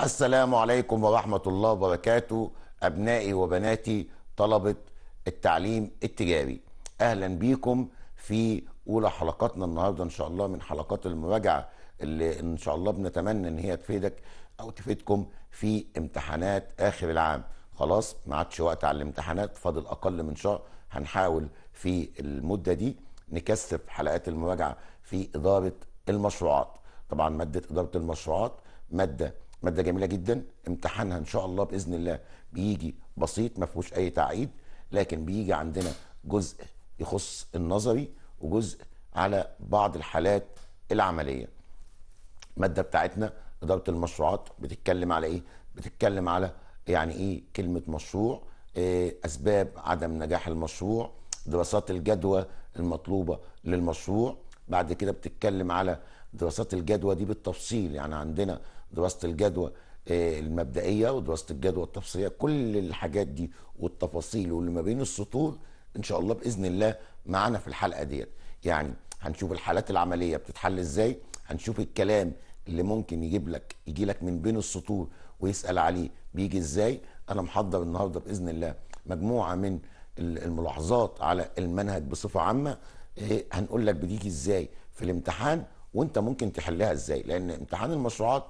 السلام عليكم ورحمة الله وبركاته أبنائي وبناتي طلبة التعليم التجاري أهلا بيكم في أولى حلقاتنا النهاردة إن شاء الله من حلقات المراجعة اللي إن شاء الله بنتمنى إن هي تفيدك أو تفيدكم في امتحانات آخر العام خلاص ما عادش وقت على الامتحانات فاضل أقل من شهر هنحاول في المدة دي نكثف حلقات المراجعة في إدارة المشروعات طبعا مادة إدارة المشروعات مادة ماده جميله جدا امتحانها ان شاء الله باذن الله بيجي بسيط ما فيهوش اي تعقيد لكن بيجي عندنا جزء يخص النظري وجزء على بعض الحالات العمليه الماده بتاعتنا اداره المشروعات بتتكلم على ايه بتتكلم على يعني ايه كلمه مشروع إيه اسباب عدم نجاح المشروع دراسات الجدوى المطلوبه للمشروع بعد كده بتتكلم على دراسات الجدوى دي بالتفصيل يعني عندنا دراسه الجدوى آه، المبدئيه ودراسه الجدوى التفصيليه كل الحاجات دي والتفاصيل واللي ما بين السطور ان شاء الله باذن الله معانا في الحلقه ديت يعني هنشوف الحالات العمليه بتتحل ازاي هنشوف الكلام اللي ممكن يجيب لك يجي لك من بين السطور ويسال عليه بيجي ازاي انا محضر النهارده باذن الله مجموعه من الملاحظات على المنهج بصفه عامه آه، هنقول لك بتيجي ازاي في الامتحان وانت ممكن تحلها ازاي لان امتحان المشروعات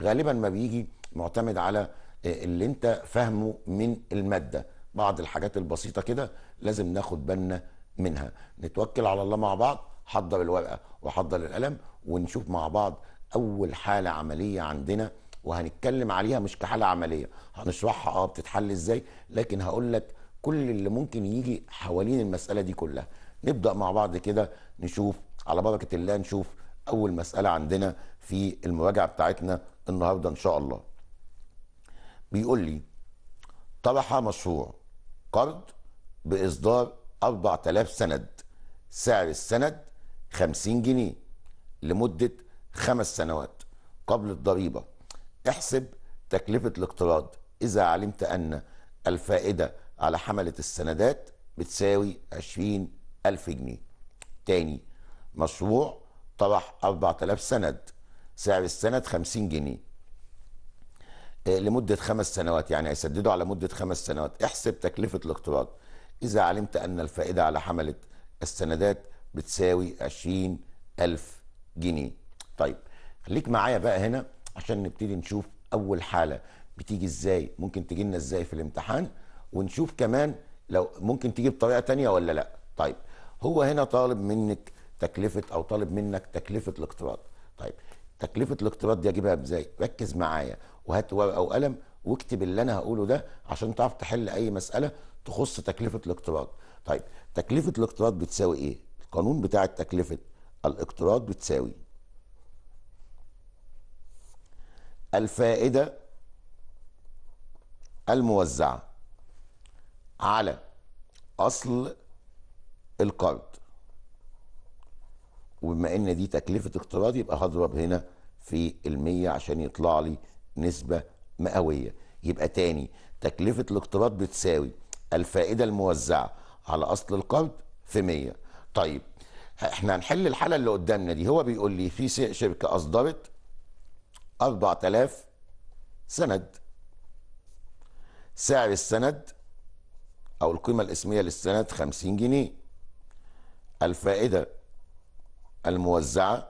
غالبا ما بيجي معتمد على آه، اللي انت فاهمه من الماده بعض الحاجات البسيطه كده لازم ناخد بالنا منها نتوكل على الله مع بعض حضر الورقه وحضر القلم ونشوف مع بعض اول حاله عمليه عندنا وهنتكلم عليها مش كحاله عمليه هنشرحها اه بتتحل ازاي لكن هقول لك كل اللي ممكن يجي حوالين المساله دي كلها نبدا مع بعض كده نشوف على بركه الله نشوف اول مساله عندنا في المراجعه بتاعتنا النهارده ان شاء الله بيقول لي طرح مشروع قرض باصدار 4000 سند سعر السند 50 جنيه لمده خمس سنوات قبل الضريبه احسب تكلفه الاقتراض اذا علمت ان الفائده على حمله السندات بتساوي 20000 جنيه تاني مشروع طرح 4000 سند سعر السند 50 جنيه آه، لمدة خمس سنوات يعني هيسددوا على مدة خمس سنوات احسب تكلفة الاقتراض إذا علمت أن الفائدة على حملة السندات بتساوي 20 ألف جنيه طيب خليك معايا بقى هنا عشان نبتدي نشوف أول حالة بتيجي إزاي ممكن تجينا لنا إزاي في الامتحان ونشوف كمان لو ممكن تيجي بطريقة تانية ولا لأ طيب هو هنا طالب منك تكلفة أو طالب منك تكلفة الاقتراض طيب تكلفه الاقتراض دي اجيبها ازاي ركز معايا وهات ورقه وقلم واكتب اللي انا هقوله ده عشان تعرف تحل اي مساله تخص تكلفه الاقتراض طيب تكلفه الاقتراض بتساوي ايه القانون بتاع تكلفه الاقتراض بتساوي الفائده الموزعه على اصل القرض وبما ان دي تكلفه اقتراض يبقى هضرب هنا في المية عشان يطلع لي نسبه مئويه يبقى تاني تكلفه الاقتراض بتساوي الفائده الموزعه على اصل القرض في 100 طيب احنا هنحل الحاله اللي قدامنا دي هو بيقول لي في شركه اصدرت 4000 سند سعر السند او القيمه الاسميه للسند 50 جنيه الفائده الموزعة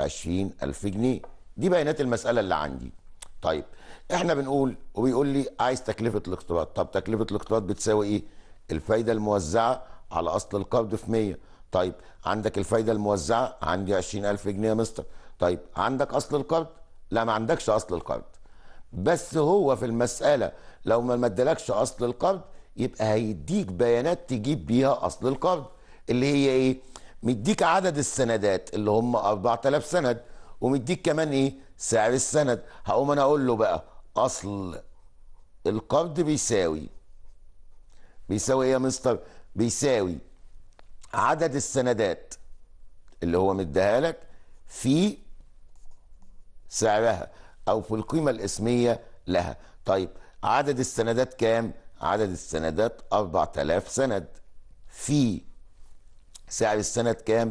20000 جنيه دي بيانات المسألة اللي عندي طيب احنا بنقول وبيقول لي عايز تكلفة الاقتراض طب تكلفة الاقتراض بتساوي ايه الفايدة الموزعة على أصل القرض في 100 طيب عندك الفايدة الموزعة عندي 20000 جنيه يا مستر طيب عندك أصل القرض لا ما عندكش أصل القرض بس هو في المسألة لو ما مدلكش أصل القرض يبقى هيديك بيانات تجيب بيها أصل القرض اللي هي ايه مديك عدد السندات اللي هم 4000 سند ومديك كمان ايه سعر السند هقوم انا اقول له بقى اصل القرض بيساوي بيساوي ايه يا مستر بيساوي عدد السندات اللي هو مديها لك في سعرها او في القيمه الاسميه لها طيب عدد السندات كام عدد السندات 4000 سند في سعر السنة كام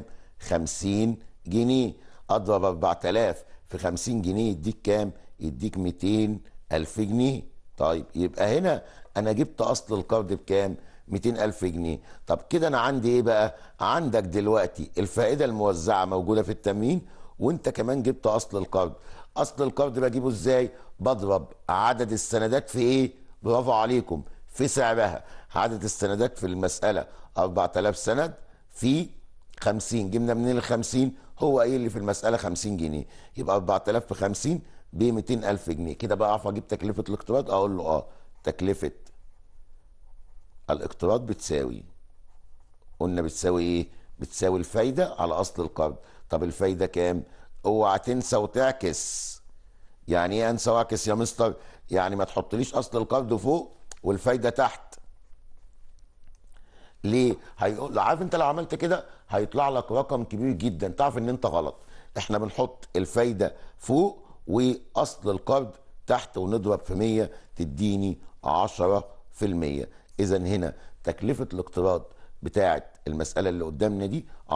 50 جنيه اضرب 4000 في 50 جنيه يديك كام يديك 200 ألف جنيه طيب يبقى هنا أنا جبت أصل القرض بكام 200 ألف جنيه طب كده أنا عندي إيه بقى عندك دلوقتي الفائدة الموزعة موجودة في التمرين وانت كمان جبت أصل القرض أصل القرض بجيبه إزاي بضرب عدد السندات في إيه برافو عليكم في سعرها عدد السندات في المسألة 4000 سند في 50 جبنا منين ال 50 هو ايه اللي في المساله 50 جنيه يبقى 4000 في 50 ب 200000 جنيه كده بقى اعرف اجيب تكلفه الاقتراض اقول له اه تكلفه الاقتراض بتساوي قلنا بتساوي ايه بتساوي الفايده على اصل القرض طب الفايده كام اوعى تنسى وتعكس يعني ايه انسى واعكس يا مستر يعني ما تحطليش اصل القرض فوق والفايده تحت ليه؟ هيقول عارف انت لو عملت كده هيطلع لك رقم كبير جدا تعرف ان انت غلط احنا بنحط الفايده فوق واصل القرض تحت ونضرب في 100 تديني 10% اذا هنا تكلفه الاقتراض بتاعه المساله اللي قدامنا دي 10%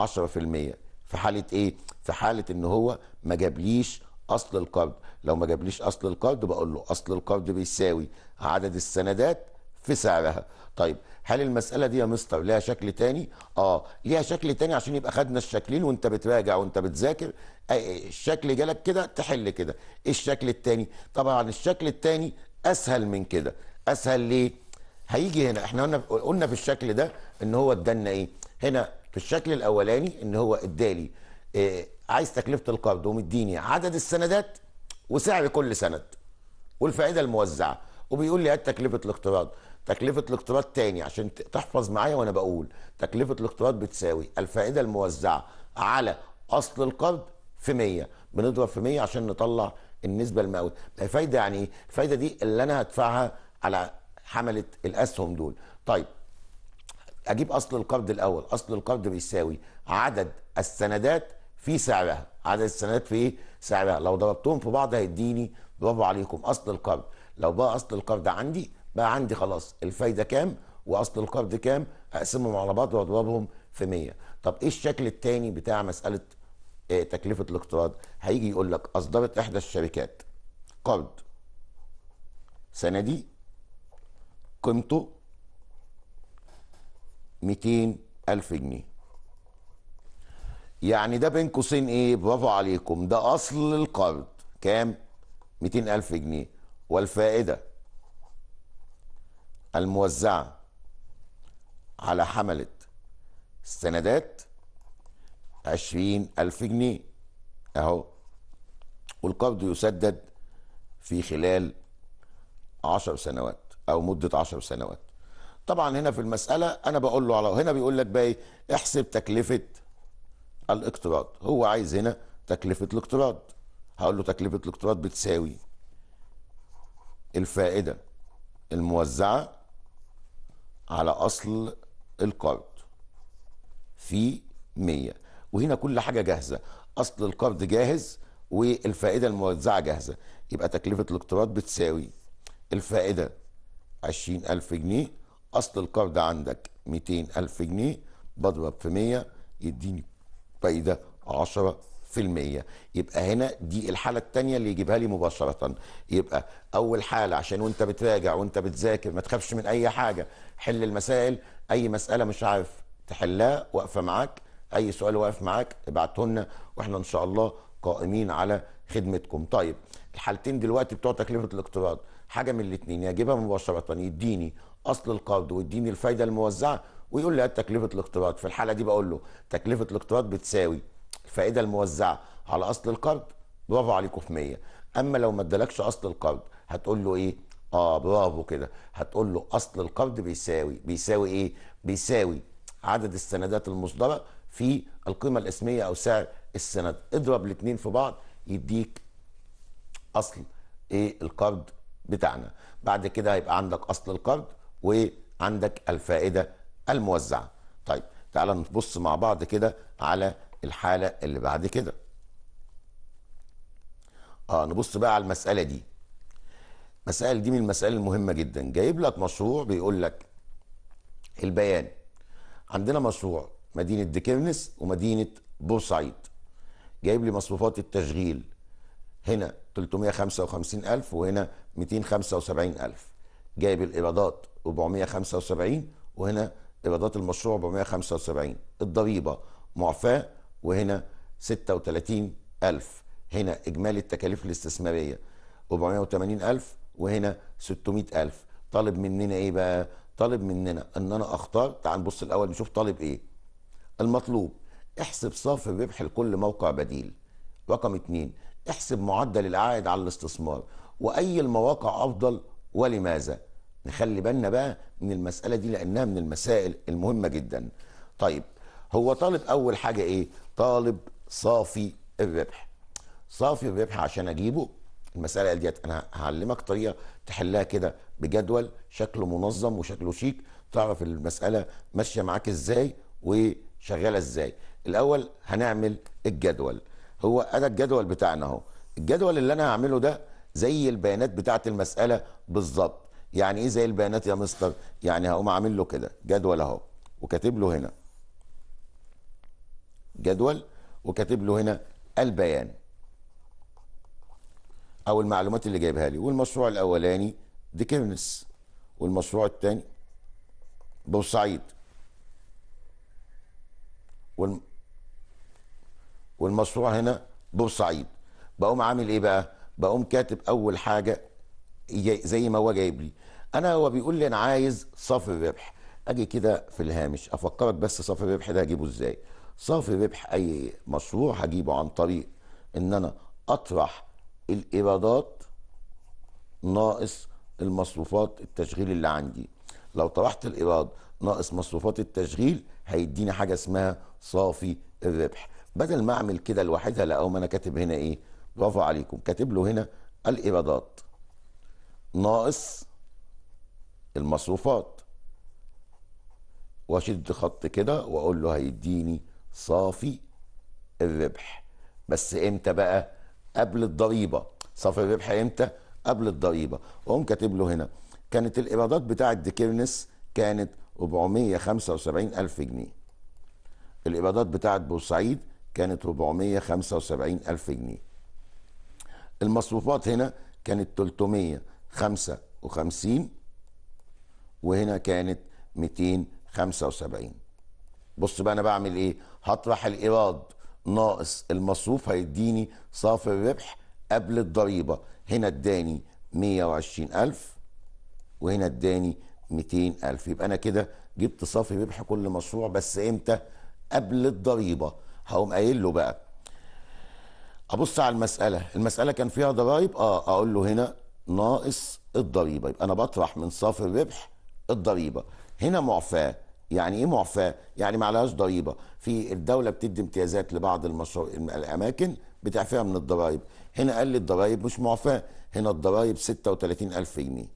في حاله ايه في حاله ان هو ما جابليش اصل القرض لو ما جابليش اصل القرض بقول له اصل القرض بيساوي عدد السندات في سعرها طيب هل المسألة دي يا مستر ليها شكل تاني؟ اه ليها شكل تاني عشان يبقى خدنا الشكلين وانت بتراجع وانت بتذاكر الشكل جالك كده تحل كده، الشكل التاني؟ طبعا الشكل التاني اسهل من كده، اسهل ليه؟ هيجي هنا احنا قلنا قلنا في الشكل ده ان هو ادالنا ايه؟ هنا في الشكل الاولاني ان هو ادالي إيه عايز تكلفة القرض ومديني عدد السندات وسعر كل سند والفائدة الموزعة وبيقول لي هات تكلفة الاقتراض تكلفة الاقتراض تاني عشان تحفظ معايا وانا بقول تكلفة الاقتراض بتساوي الفائدة الموزعة على اصل القرض في 100 بنضرب في 100 عشان نطلع النسبة المئوية الفايدة يعني ايه؟ الفايدة دي اللي انا هدفعها على حملة الاسهم دول طيب اجيب اصل القرض الاول اصل القرض بيساوي عدد السندات في سعرها عدد السندات في ايه؟ سعرها لو ضربتهم في بعض هيديني برافو عليكم اصل القرض لو بقى اصل القرض عندي بقى عندي خلاص الفايده كام واصل القرض كام اقسمهم على بعض واضربهم في 100 طب ايه الشكل الثاني بتاع مساله آه، تكلفه الاقتراض هيجي يقول لك اصدرت احدى الشركات قرض سندي قيمته 200 ألف جنيه يعني ده بين قوسين ايه برافو عليكم ده اصل القرض كام 200 ألف جنيه والفائده الموزعة على حملة السندات عشرين ألف جنيه أهو والقبض يسدد في خلال عشر سنوات أو مدة عشر سنوات طبعا هنا في المسألة أنا بقول له على هنا بيقول لك بقى إيه احسب تكلفة الاقتراض هو عايز هنا تكلفة الاقتراض هقول له تكلفة الاقتراض بتساوي الفائدة الموزعة على اصل القرض في 100 وهنا كل حاجه جاهزه اصل القرض جاهز والفائده الموزعه جاهزه يبقى تكلفه الاقتراض بتساوي الفائده 20000 جنيه اصل القرض عندك 200000 جنيه بضرب في 100 يديني فايده 10 في المية يبقى هنا دي الحالة التانية اللي يجيبها لي مباشرة يبقى أول حالة عشان وأنت بتراجع وأنت بتذاكر ما تخافش من أي حاجة حل المسائل أي مسألة مش عارف تحلها واقفة معاك أي سؤال واقف معاك ابعته لنا وإحنا إن شاء الله قائمين على خدمتكم طيب الحالتين دلوقتي بتوع تكلفة الاقتراض حاجة من الاتنين يجيبها مباشرة يديني أصل القرض ويديني الفايدة الموزعة ويقول لي هات تكلفة الاقتراض في الحالة دي بقول له تكلفة الاقتراض بتساوي الفائده الموزعه على اصل القرض برافو عليكوا في 100 اما لو ما ادالكش اصل القرض هتقول له ايه اه برافو كده هتقول له اصل القرض بيساوي بيساوي ايه بيساوي عدد السندات المصدره في القيمه الاسميه او سعر السند اضرب الاثنين في بعض يديك اصل ايه القرض بتاعنا بعد كده هيبقى عندك اصل القرض وعندك الفائده الموزعه طيب تعال نبص مع بعض كده على الحاله اللي بعد كده اه نبص بقى على المساله دي مسألة دي من المسائل المهمه جدا جايب لك مشروع بيقول لك البيان عندنا مشروع مدينه ديكيرنس ومدينه بورسعيد جايب لي مصروفات التشغيل هنا 355000 وهنا 275000 جايب الايرادات 475 وهنا ايرادات المشروع 475 الضريبه معفاه وهنا 36 ألف هنا إجمالي التكاليف الاستثمارية 480 ألف وهنا 600 ألف طالب مننا إيه بقى؟ طالب مننا إن أنا أختار تعال نبص الأول نشوف طالب إيه المطلوب احسب صافي الربح لكل موقع بديل رقم اتنين احسب معدل العائد على الاستثمار وأي المواقع أفضل ولماذا نخلي بالنا بقى من المسألة دي لأنها من المسائل المهمة جدا طيب هو طالب اول حاجه ايه طالب صافي الربح صافي الربح عشان اجيبه المساله ديت انا هعلمك طريقه تحلها كده بجدول شكله منظم وشكله شيك تعرف المساله ماشيه معاك ازاي وشغاله ازاي الاول هنعمل الجدول هو انا الجدول بتاعنا اهو الجدول اللي انا هعمله ده زي البيانات بتاعه المساله بالظبط يعني ايه زي البيانات يا مستر يعني هقوم عامل له كده جدول اهو وكاتب له هنا جدول وكاتب له هنا البيان او المعلومات اللي جايبها لي والمشروع الاولاني ديكنس والمشروع الثاني بورسعيد والم... والمشروع هنا بورسعيد بقوم عامل ايه بقى بقوم كاتب اول حاجه زي ما هو جايب لي انا هو بيقول لي انا عايز صافي الربح اجي كده في الهامش افكرك بس صافي الربح ده اجيبه ازاي صافي ربح اي مشروع هجيبه عن طريق ان انا اطرح الايرادات ناقص المصروفات التشغيل اللي عندي لو طرحت الايراد ناقص مصروفات التشغيل هيديني حاجه اسمها صافي الربح بدل ما اعمل كده لوحدها لا ما انا كاتب هنا ايه برافو عليكم كاتب له هنا الايرادات ناقص المصروفات واشد خط كده واقول له هيديني صافي الربح بس امتى بقى قبل الضريبه صافي الربح امتى قبل الضريبه وهم كاتب له هنا كانت الايرادات بتاعه ديكيرنس كانت 475 الف جنيه الايرادات بتاعه بورسعيد كانت 475 الف جنيه المصروفات هنا كانت 355 وهنا كانت 275 بص بقى انا بعمل ايه هطرح الايراد ناقص المصروف هيديني صافي الربح قبل الضريبه هنا اداني 120000 وهنا اداني 200000 يبقى انا كده جبت صافي ربح كل مشروع بس امتى قبل الضريبه هقوم قايل له بقى ابص على المساله المساله كان فيها ضرايب اه اقول له هنا ناقص الضريبه يبقى انا بطرح من صافي الربح الضريبه هنا معفاه يعني ايه معفاه؟ يعني ما عليهاش ضريبه، في الدوله بتدي امتيازات لبعض المشروع الاماكن بتعفيها من الضرائب، هنا قال لي الضرائب مش معفاه، هنا الضرائب 36000 جنيه.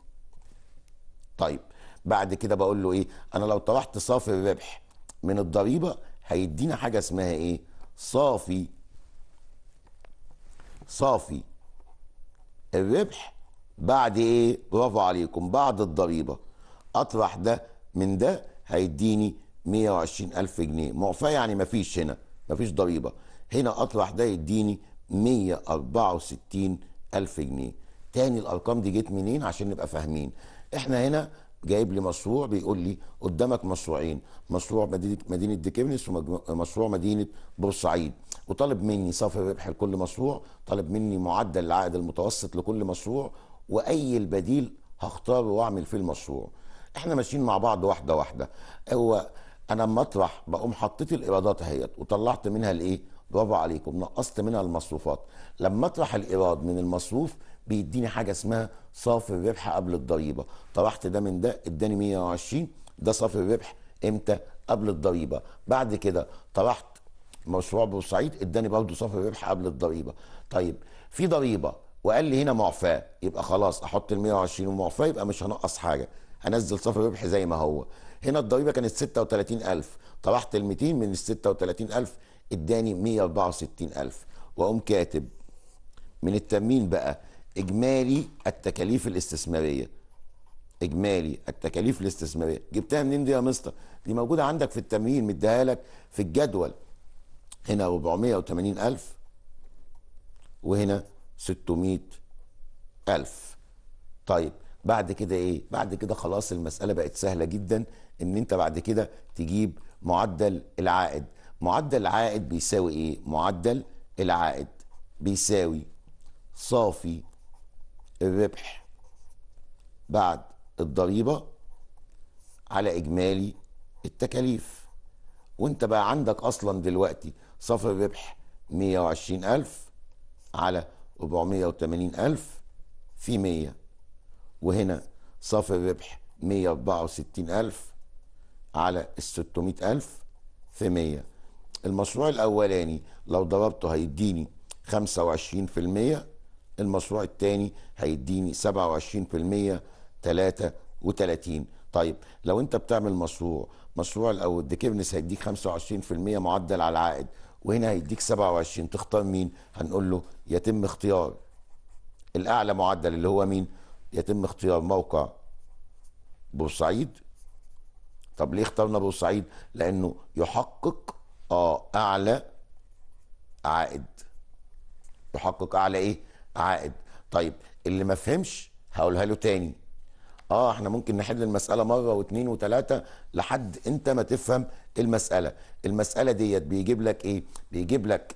طيب بعد كده بقول له ايه؟ انا لو طرحت صافي الربح من الضريبه هيدينا حاجه اسمها ايه؟ صافي صافي الربح بعد ايه؟ برافو عليكم، بعد الضريبه. اطرح ده من ده هيديني 120 ألف جنيه معفاة يعني مفيش هنا مفيش ضريبة هنا أطرح ده يديني 164 ألف جنيه تاني الأرقام دي جت منين عشان نبقى فاهمين احنا هنا جايب لي مشروع بيقول لي قدامك مشروعين مشروع مدينه مدينه ديكبنس ومشروع مدينه بورسعيد وطالب مني صافي ربح لكل مشروع طالب مني معدل العائد المتوسط لكل مشروع واي البديل هختاره واعمل فيه المشروع احنا ماشيين مع بعض واحده واحده هو انا مطرح بقوم حطيت الايرادات اهيت وطلعت منها الايه برافو عليكم نقصت منها المصروفات لما اطرح الايراد من المصروف بيديني حاجه اسمها صافي الربح قبل الضريبه طرحت ده من ده اداني 120 ده صافي الربح امتى قبل الضريبه بعد كده طرحت مشروع بورسعيد اداني برضه صافي الربح قبل الضريبه طيب في ضريبه وقال لي هنا معفاه يبقى خلاص احط ال 120 ومعفاه يبقى مش هنقص حاجه هنزل صافي الربح زي ما هو هنا الضريبه كانت 36000 طرحت ال 200 من ال 36000 اداني 164000 واقوم كاتب من التموين بقى اجمالي التكاليف الاستثماريه اجمالي التكاليف الاستثماريه جبتها منين دي يا مستر دي موجوده عندك في التمرين مديها لك في الجدول هنا 480000 وهنا 600000 طيب بعد كده ايه بعد كده خلاص المساله بقت سهله جدا ان انت بعد كده تجيب معدل العائد معدل العائد بيساوي ايه معدل العائد بيساوي صافي الربح بعد الضريبه على اجمالي التكاليف وانت بقى عندك اصلا دلوقتي صافي الربح 120000 على 480000 في 100 وهنا صافي الربح 164000 على ال 600000 في 100 المشروع الاولاني لو ضربته هيديني 25% المشروع الثاني هيديني 27% 33 طيب لو انت بتعمل مشروع مشروع الاول ديكيفنس هيديك 25% معدل على العائد وهنا هيديك 27 تختار مين هنقول له يتم اختيار الاعلى معدل اللي هو مين يتم اختيار موقع بورسعيد طب ليه اخترنا بورسعيد لانه يحقق اه اعلى عائد يحقق اعلى ايه عائد طيب اللي ما فهمش هقولها له تاني اه احنا ممكن نحل المساله مره واثنين وثلاثه لحد انت ما تفهم المساله المساله ديت بيجيب لك ايه بيجيب لك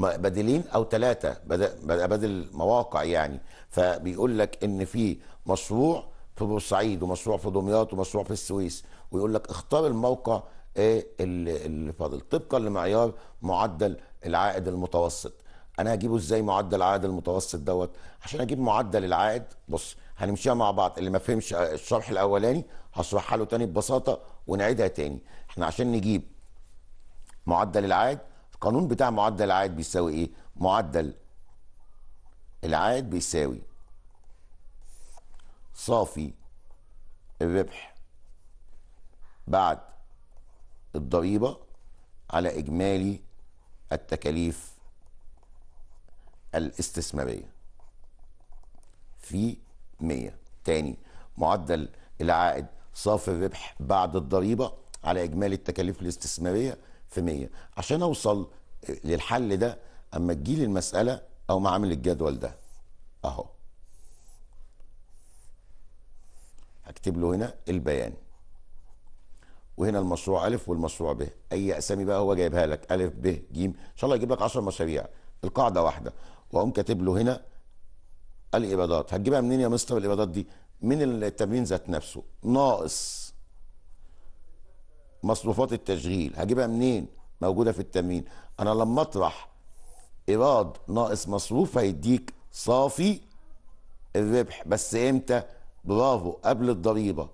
بديلين او ثلاثه بدل مواقع يعني فبيقول لك ان في مشروع في بورسعيد ومشروع في دمياط ومشروع في السويس ويقول لك اختار الموقع اللي فاضل طبقا لمعيار معدل العائد المتوسط انا هجيبه ازاي معدل العائد المتوسط دوت عشان اجيب معدل العائد بص هنمشيها مع بعض اللي ما فهمش الشرح الاولاني هشرحها له تاني ببساطه ونعيدها تاني احنا عشان نجيب معدل العائد القانون بتاع معدل العائد بيساوي ايه معدل العائد بيساوي صافي الربح بعد الضريبة على إجمالي التكاليف الاستثمارية في 100 تاني معدل العائد صافي الربح بعد الضريبة على إجمالي التكاليف الاستثمارية في 100 عشان اوصل للحل ده اما تجيلي المساله او ما عامل الجدول ده اهو هكتب له هنا البيان وهنا المشروع ألف والمشروع ب أي أسامي بقى هو جايبها لك ألف ب ج إن شاء الله يجيب لك 10 مشاريع القاعدة واحدة وأقوم كاتب له هنا الإيرادات هتجيبها منين يا مستر الإيرادات دي؟ من التمرين ذات نفسه ناقص مصروفات التشغيل هجيبها منين موجوده في التمين انا لما اطرح ايراد ناقص مصروف هيديك صافي الربح بس امتى برافو قبل الضريبه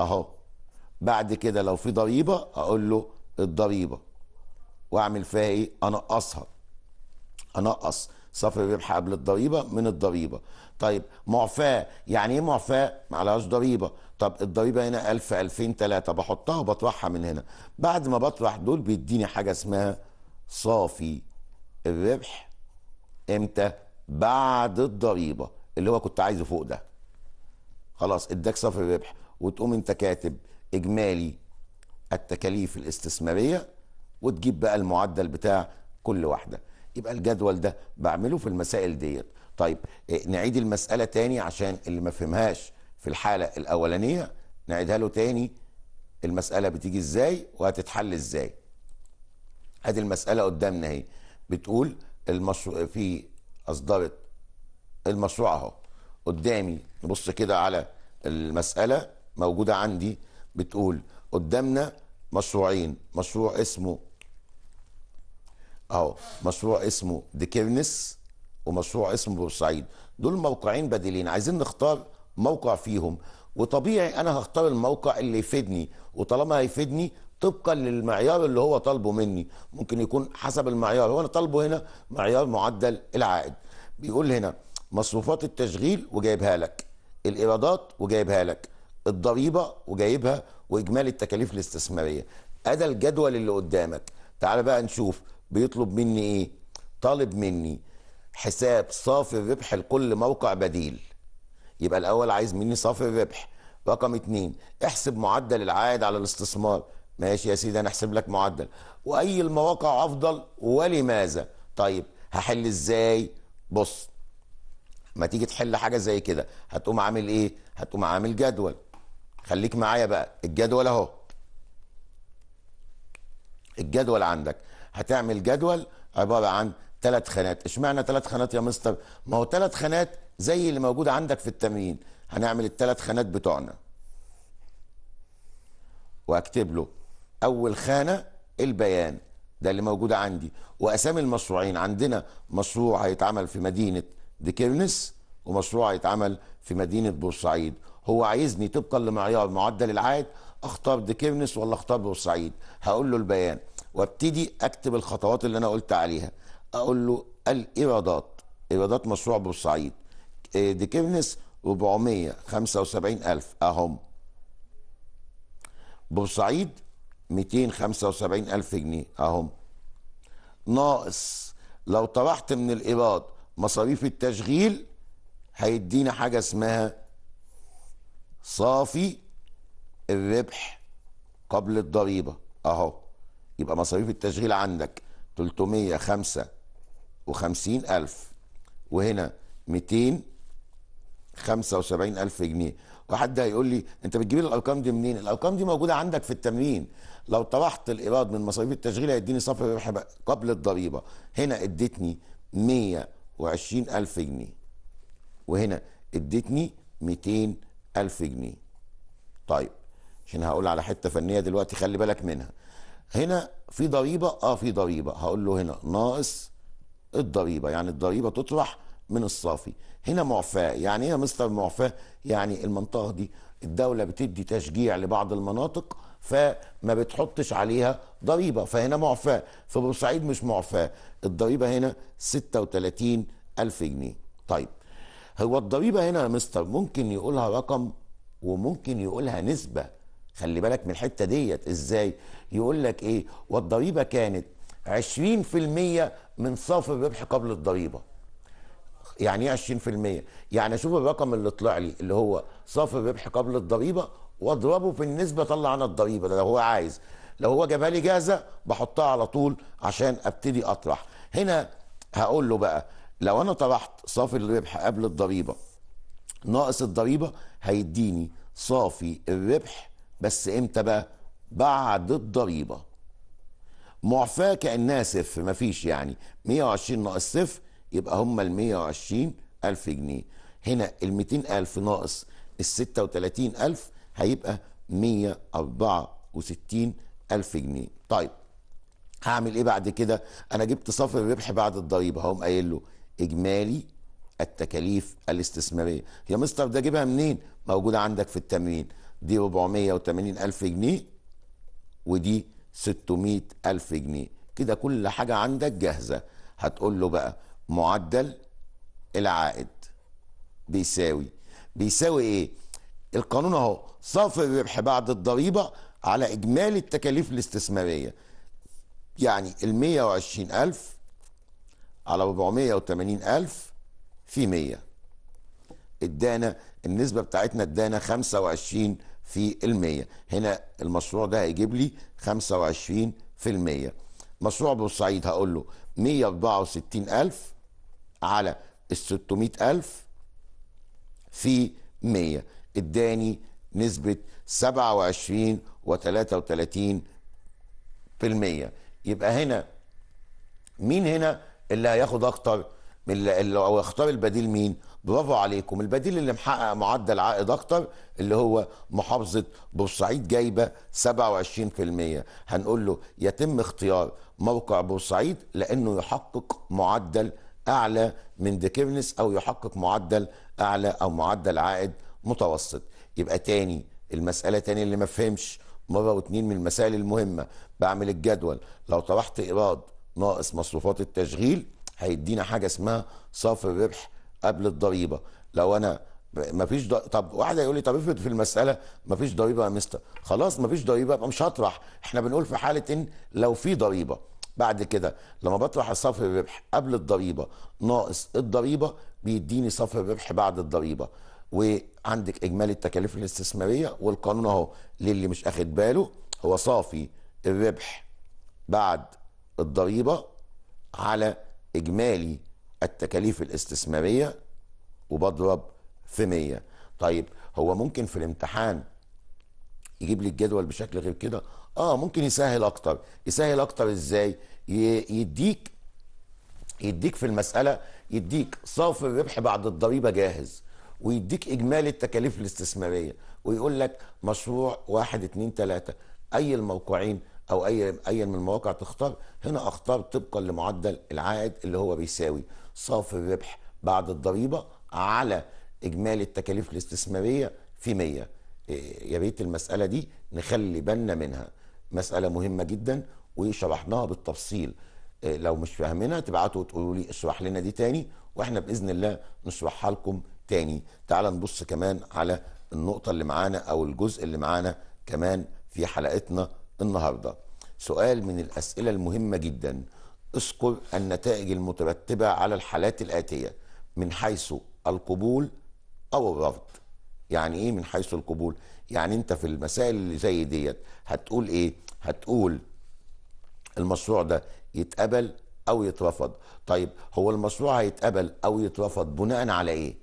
اهو بعد كده لو في ضريبه اقول له الضريبه واعمل فيها ايه انقصها انقص صافي الربح قبل الضريبه من الضريبه طيب معفاه يعني ايه معفاه ما عليهاش ضريبه طب الضريبه هنا 1000 2000 3 بحطها وبطرحها من هنا بعد ما بطرح دول بيديني حاجه اسمها صافي الربح امتى بعد الضريبه اللي هو كنت عايزه فوق ده خلاص اداك صافي الربح وتقوم انت كاتب اجمالي التكاليف الاستثماريه وتجيب بقى المعدل بتاع كل واحده يبقى الجدول ده بعمله في المسائل ديت طيب آه، نعيد المساله تاني عشان اللي ما فهمهاش في الحالة الأولانية نعيدها له تاني المسألة بتيجي ازاي وهتتحل ازاي ادي المسألة قدامنا اهي بتقول المشروع في أصدرت المشروع اهو قدامي نبص كده على المسألة موجودة عندي بتقول قدامنا مشروعين مشروع اسمه اهو مشروع اسمه ديكيرنس ومشروع اسمه بورسعيد دول موقعين بديلين عايزين نختار موقع فيهم وطبيعي انا هختار الموقع اللي يفيدني وطالما هيفيدني طبقا للمعيار اللي هو طالبه مني ممكن يكون حسب المعيار هو انا طالبه هنا معيار معدل العائد بيقول هنا مصروفات التشغيل وجايبها لك الايرادات وجايبها لك الضريبه وجايبها واجمالي التكاليف الاستثماريه ادى الجدول اللي قدامك تعال بقى نشوف بيطلب مني ايه طالب مني حساب صافي الربح لكل موقع بديل يبقى الاول عايز مني صافي ربح رقم اتنين احسب معدل العائد على الاستثمار ماشي يا سيدي انا احسب لك معدل واي المواقع افضل ولماذا طيب هحل ازاي بص ما تيجي تحل حاجه زي كده هتقوم عامل ايه هتقوم عامل جدول خليك معايا بقى الجدول اهو الجدول عندك هتعمل جدول عباره عن ثلاث خانات اشمعنى ثلاث خانات يا مستر ما هو ثلاث خانات زي اللي موجود عندك في التمرين هنعمل الثلاث خانات بتوعنا واكتب له اول خانه البيان ده اللي موجود عندي واسامي المشروعين عندنا مشروع هيتعمل في مدينه ديكيرنس ومشروع هيتعمل في مدينه بورسعيد هو عايزني طبقا لمعيار معدل العائد اختار ديكيرنس ولا اختار بورسعيد هقول له البيان وابتدي اكتب الخطوات اللي انا قلت عليها اقول له الايرادات ايرادات مشروع بورسعيد إيه، دي ديكنس 475000 اهم بورسعيد 275000 جنيه اهم ناقص لو طرحت من الايراد مصاريف التشغيل هيدينا حاجه اسمها صافي الربح قبل الضريبه اهو يبقى مصاريف التشغيل عندك 355 ألف وهنا 200 75000 جنيه وحد هيقول لي انت بتجيب لي الارقام دي منين الارقام دي موجوده عندك في التمرين لو طرحت الايراد من مصاريف التشغيل هيديني صافي ربح قبل الضريبه هنا 120 120000 جنيه وهنا 200 200000 جنيه طيب عشان هقول على حته فنيه دلوقتي خلي بالك منها هنا في ضريبه اه في ضريبه هقول له هنا ناقص الضريبه يعني الضريبه تطرح من الصافي هنا معفاه يعني ايه مستر معفاه يعني المنطقه دي الدوله بتدي تشجيع لبعض المناطق فما بتحطش عليها ضريبه فهنا معفاه في بورسعيد مش معفاه الضريبه هنا 36 ألف جنيه طيب هو الضريبه هنا يا مستر ممكن يقولها رقم وممكن يقولها نسبه خلي بالك من الحته ديت ازاي يقول لك ايه والضريبه كانت 20% من صافي الربح قبل الضريبه يعني ايه 20% يعني اشوف الرقم اللي طلع لي اللي هو صافي الربح قبل الضريبه واضربه في النسبه طلع انا الضريبه ده لو هو عايز لو هو جابها لي جاهزه بحطها على طول عشان ابتدي اطرح هنا هقول له بقى لو انا طرحت صافي الربح قبل الضريبه ناقص الضريبه هيديني صافي الربح بس امتى بقى بعد الضريبه معفاه كانها صفر مفيش يعني 120 ناقص صفر يبقى هم ال 120000 جنيه هنا ال 200000 ناقص ال 36000 هيبقى 164000 جنيه طيب هعمل ايه بعد كده انا جبت صافي الربح بعد الضريبه هقوم قايل له اجمالي التكاليف الاستثماريه يا مستر ده جيبها منين موجوده عندك في التمرين دي 480 ألف جنيه ودي 600 ألف جنيه كده كل حاجة عندك جاهزة هتقول له بقى معدل العائد بيساوي بيساوي ايه القانون اهو صافي الربح بعد الضريبه على اجمالي التكاليف الاستثماريه يعني ال 120000 على 480000 في 100 ادانا النسبه بتاعتنا ادانا 25 في المية هنا المشروع ده هيجيب لي 25 في المية مشروع بورسعيد هقول له 164 ألف على ال 600000 في 100 اداني نسبة 27 و33 يبقى هنا مين هنا اللي هياخد اكتر من اللي هو البديل مين برافو عليكم البديل اللي محقق معدل عائد اكتر اللي هو محافظه بورسعيد جايبه 27% هنقول له يتم اختيار موقع بورسعيد لانه يحقق معدل اعلى من ديكيفنس او يحقق معدل اعلى او معدل عائد متوسط يبقى تاني المساله تاني اللي ما فهمش مره واتنين من المسائل المهمه بعمل الجدول لو طرحت ايراد ناقص مصروفات التشغيل هيدينا حاجه اسمها صافي الربح قبل الضريبه لو انا فيش ض... طب واحد هيقول لي طب افرض في المساله ما فيش ضريبه يا مستر خلاص ما فيش ضريبه يبقى مش هطرح احنا بنقول في حاله ان لو في ضريبه بعد كده لما بطرح الصف الربح قبل الضريبه ناقص الضريبه بيديني صف الربح بعد الضريبه وعندك اجمالي التكاليف الاستثماريه والقانون اهو للي مش اخد باله هو صافي الربح بعد الضريبه على اجمالي التكاليف الاستثماريه وبضرب في 100 طيب هو ممكن في الامتحان يجيب لي الجدول بشكل غير كده اه ممكن يسهل اكتر يسهل اكتر ازاي يديك يديك في المساله يديك صافي الربح بعد الضريبه جاهز ويديك اجمالي التكاليف الاستثماريه ويقول لك مشروع واحد اتنين تلاته اي الموقعين او اي اي من المواقع تختار هنا اختار طبقا لمعدل العائد اللي هو بيساوي صافي الربح بعد الضريبه على اجمالي التكاليف الاستثماريه في 100 إيه، يا ريت المساله دي نخلي بالنا منها مساله مهمه جدا وشرحناها بالتفصيل إيه، لو مش فاهمينها تبعتوا وتقولوا لي اشرح لنا دي تاني واحنا باذن الله نشرحها لكم تاني تعال نبص كمان على النقطه اللي معانا او الجزء اللي معانا كمان في حلقتنا النهارده سؤال من الاسئله المهمه جدا اذكر النتائج المترتبه على الحالات الاتيه من حيث القبول او الرفض يعني ايه من حيث القبول يعني انت في المسائل اللي زي ديت هتقول ايه هتقول المشروع ده يتقبل او يترفض طيب هو المشروع هيتقبل او يترفض بناء على ايه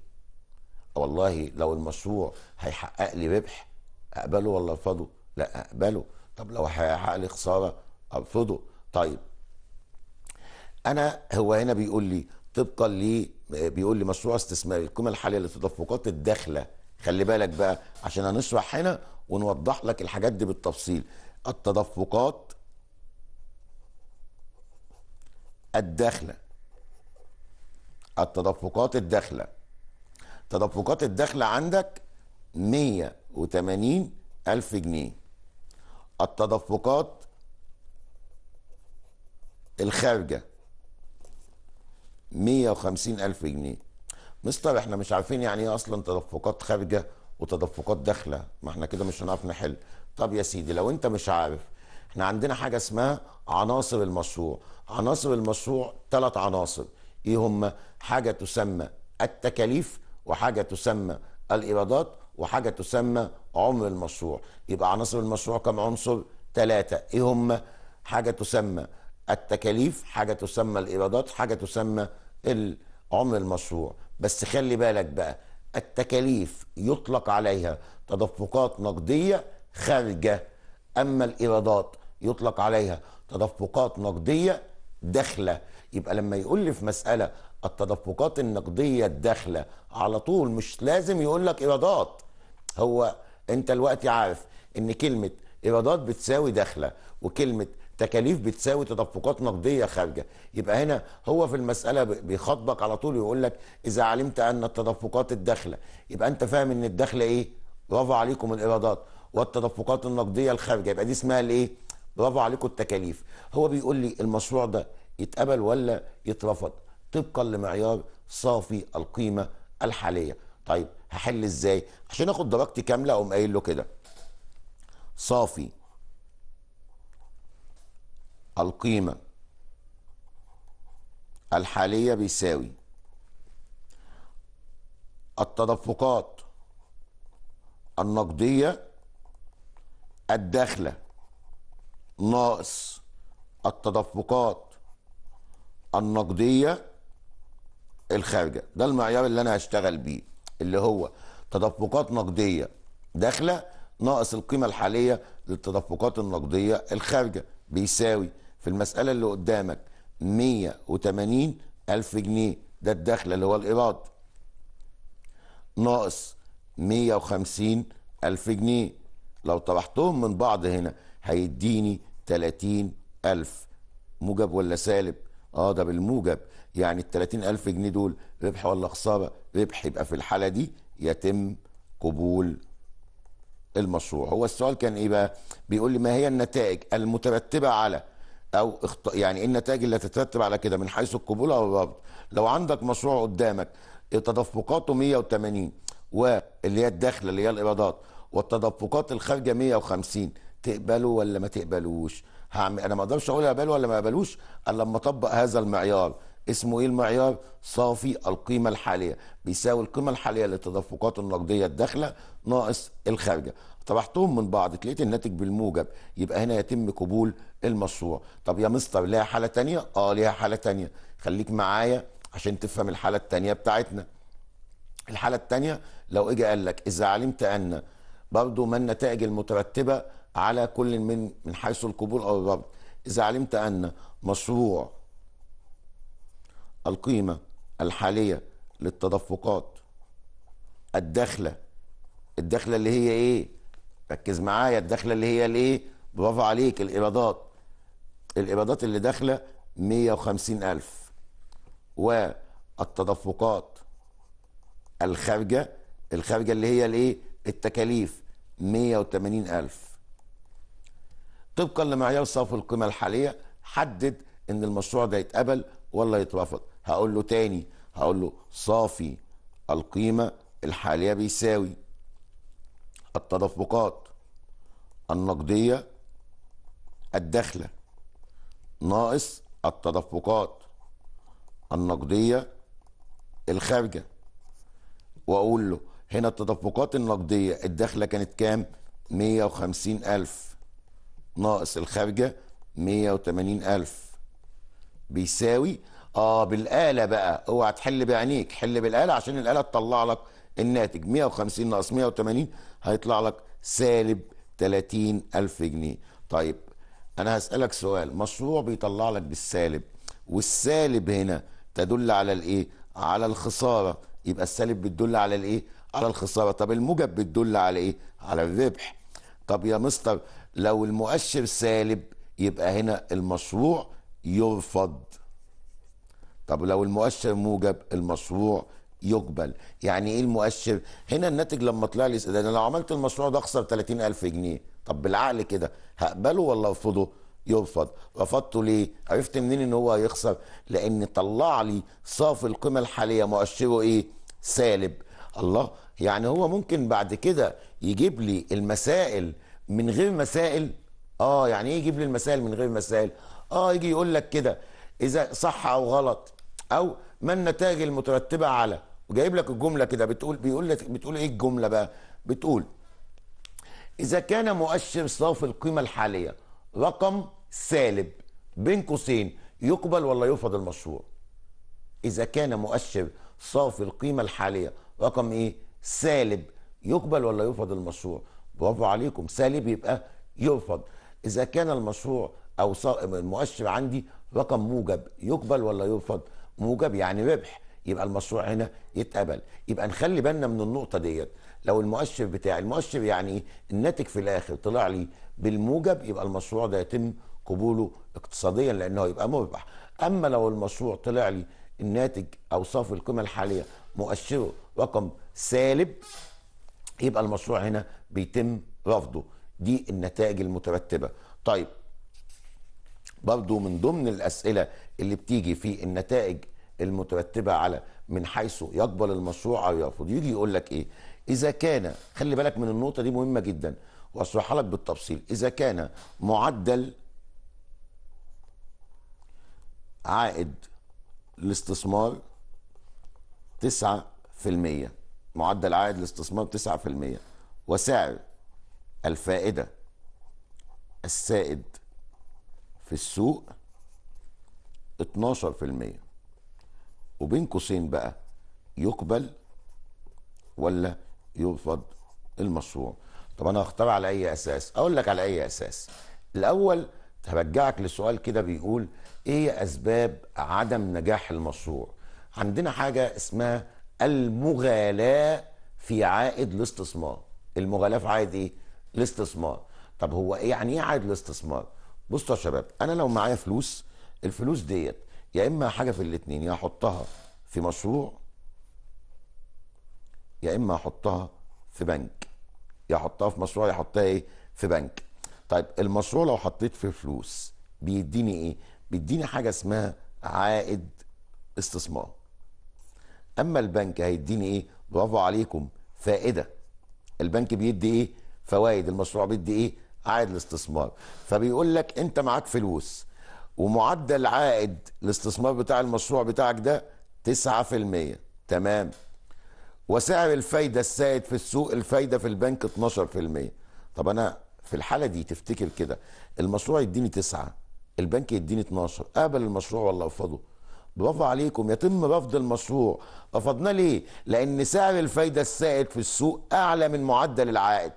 والله لو المشروع هيحقق لي ربح اقبله ولا ارفضه لا اقبله طب لو هيحقق لي خساره ارفضه طيب انا هو هنا بيقول لي طبقا لي بيقول لي مشروع استثماري القيمه الحاليه لتدفقات الداخله خلي بالك بقى عشان هنشرح هنا ونوضح لك الحاجات دي بالتفصيل التدفقات الداخله التدفقات الداخله تدفقات الداخله عندك 180 ألف جنيه التدفقات الخارجة 150 ألف جنيه مستر احنا مش عارفين يعني ايه اصلا تدفقات خارجه وتدفقات داخله ما احنا كده مش هنعرف نحل طب يا سيدي لو انت مش عارف احنا عندنا حاجه اسمها عناصر المشروع عناصر المشروع ثلاث عناصر ايه هم حاجه تسمى التكاليف وحاجه تسمى الايرادات وحاجه تسمى عمر المشروع يبقى عناصر المشروع كم عنصر ثلاثه ايه هم حاجه تسمى التكاليف حاجه تسمى الايرادات حاجه تسمى عمر المشروع بس خلي بالك بقى التكاليف يطلق عليها تدفقات نقدية خارجة أما الإيرادات يطلق عليها تدفقات نقدية داخلة يبقى لما يقول لي في مسألة التدفقات النقدية الداخلة على طول مش لازم يقول لك إيرادات هو أنت الوقت عارف إن كلمة إيرادات بتساوي داخلة وكلمة تكاليف بتساوي تدفقات نقديه خارجه يبقى هنا هو في المساله بيخاطبك على طول ويقول لك اذا علمت ان التدفقات الداخله يبقى انت فاهم ان الدخل ايه برافو عليكم الايرادات والتدفقات النقديه الخارجه يبقى دي اسمها الايه برافو عليكم التكاليف هو بيقول لي المشروع ده يتقبل ولا يترفض طبقا لمعيار صافي القيمه الحاليه طيب هحل ازاي عشان اخد درجتي كامله اقوم قايل له كده صافي القيمة الحالية بيساوي التدفقات النقدية الداخلة ناقص التدفقات النقدية الخارجة ده المعيار اللي أنا هشتغل بيه اللي هو تدفقات نقدية داخلة ناقص القيمة الحالية للتدفقات النقدية الخارجة بيساوي في المساله اللي قدامك 180 الف جنيه ده الدخل اللي هو الايراد ناقص 150 الف جنيه لو طرحتهم من بعض هنا هيديني 30 الف موجب ولا سالب اه ده بالموجب يعني ال 30 الف جنيه دول ربح ولا خساره ربح يبقى في الحاله دي يتم قبول المشروع هو السؤال كان ايه بقى بيقول لي ما هي النتائج المترتبه على او يعني ايه النتائج اللي تترتب على كده من حيث القبول او الرفض لو عندك مشروع قدامك تدفقاته 180 واللي هي الداخله اللي هي الايرادات والتدفقات الخارجه 150 تقبله ولا ما تقبلوش هعمل انا ما اقدرش اقول اقبله ولا ما اقبلوش الا لما اطبق هذا المعيار اسمه ايه المعيار صافي القيمه الحاليه بيساوي القيمه الحاليه للتدفقات النقديه الداخله ناقص الخارجه طرحتهم من بعض تلاقيت الناتج بالموجب يبقى هنا يتم قبول المشروع طب يا مستر ليها حاله تانية اه ليها حاله تانية خليك معايا عشان تفهم الحاله التانية بتاعتنا الحاله التانية لو اجي قال لك اذا علمت ان برضه ما النتائج المترتبه على كل من من حيث القبول او الرفض اذا علمت ان مشروع القيمة الحالية للتدفقات الدخلة الدخلة اللي هي ايه ركز معايا الدخلة اللي هي الايه برافو عليك الإيرادات الإيرادات اللي داخلة 150 ألف والتدفقات الخارجة الخارجة اللي هي الايه التكاليف 180 ألف طبقا لمعيار صرف القيمة الحالية حدد ان المشروع ده يتقبل ولا يترفض هقول له تاني هقول له صافي القيمة الحالية بيساوي التدفقات النقدية الدخلة ناقص التدفقات النقدية الخارجة وأقول له هنا التدفقات النقدية الدخلة كانت كام؟ 150 ألف ناقص الخارجة 180 ألف بيساوي اه بالاله بقى اوعى تحل بعينيك حل بالاله عشان الاله تطلع لك الناتج 150 ناقص 180 هيطلع لك سالب 30000 جنيه طيب انا هسالك سؤال مشروع بيطلع لك بالسالب والسالب هنا تدل على الايه على الخساره يبقى السالب بتدل على الايه على الخساره طب الموجب بتدل على ايه على الربح طب يا مستر لو المؤشر سالب يبقى هنا المشروع يرفض طب لو المؤشر موجب المشروع يقبل يعني ايه المؤشر هنا الناتج لما طلع لي ده انا لو عملت المشروع ده اخسر 30000 جنيه طب بالعقل كده هقبله ولا ارفضه يرفض رفضته ليه عرفت منين ان هو هيخسر لان طلع لي صافي القيمه الحاليه مؤشره ايه سالب الله يعني هو ممكن بعد كده يجيب لي المسائل من غير مسائل اه يعني ايه يجيب لي المسائل من غير مسائل اه يجي يقول لك كده اذا صح او غلط او ما النتائج المترتبه على وجايب لك الجمله كده بتقول بيقول لك بتقول ايه الجمله بقى بتقول اذا كان مؤشر صافي القيمه الحاليه رقم سالب بين قوسين يقبل ولا يرفض المشروع اذا كان مؤشر صافي القيمه الحاليه رقم ايه سالب يقبل ولا يرفض المشروع برافو عليكم سالب يبقى يرفض اذا كان المشروع او المؤشر عندي رقم موجب يقبل ولا يرفض موجب يعني ربح يبقى المشروع هنا يتقبل يبقى نخلي بالنا من النقطه ديت لو المؤشر بتاعي المؤشر يعني إيه؟ الناتج في الاخر طلع لي بالموجب يبقى المشروع ده يتم قبوله اقتصاديا لانه يبقى مربح اما لو المشروع طلع لي الناتج او صافي القيمه الحاليه مؤشره رقم سالب يبقى المشروع هنا بيتم رفضه دي النتائج المترتبه طيب برضو من ضمن الأسئلة اللي بتيجي في النتائج المترتبة على من حيث يقبل المشروع أو يرفض يجي يقول لك إيه إذا كان خلي بالك من النقطة دي مهمة جدا وأشرحها لك بالتفصيل إذا كان معدل عائد الاستثمار 9% معدل عائد الاستثمار 9% وسعر الفائدة السائد في السوق 12% وبين قوسين بقى يقبل ولا يرفض المشروع طب انا هختار على اي اساس اقول لك على اي اساس الاول هرجعك لسؤال كده بيقول ايه اسباب عدم نجاح المشروع عندنا حاجه اسمها المغالاه في عائد الاستثمار المغالاه في عائد ايه الاستثمار طب هو ايه يعني ايه عائد الاستثمار بصوا يا شباب انا لو معايا فلوس الفلوس ديت يا اما حاجه في الاثنين يا احطها في مشروع يا اما احطها في بنك يا احطها في مشروع يا احطها ايه في بنك طيب المشروع لو حطيت فيه فلوس بيديني ايه بيديني حاجه اسمها عائد استثمار اما البنك هيديني ايه برافو عليكم فائده البنك بيدي ايه فوائد المشروع بيدي ايه عائد الاستثمار فبيقول لك انت معاك فلوس ومعدل عائد الاستثمار بتاع المشروع بتاعك ده 9% تمام وسعر الفايدة السائد في السوق الفايدة في البنك 12% طب أنا في الحالة دي تفتكر كده المشروع يديني 9 البنك يديني 12 أقبل المشروع ولا أرفضه برافو عليكم يتم رفض المشروع رفضناه ليه لأن سعر الفايدة السائد في السوق أعلى من معدل العائد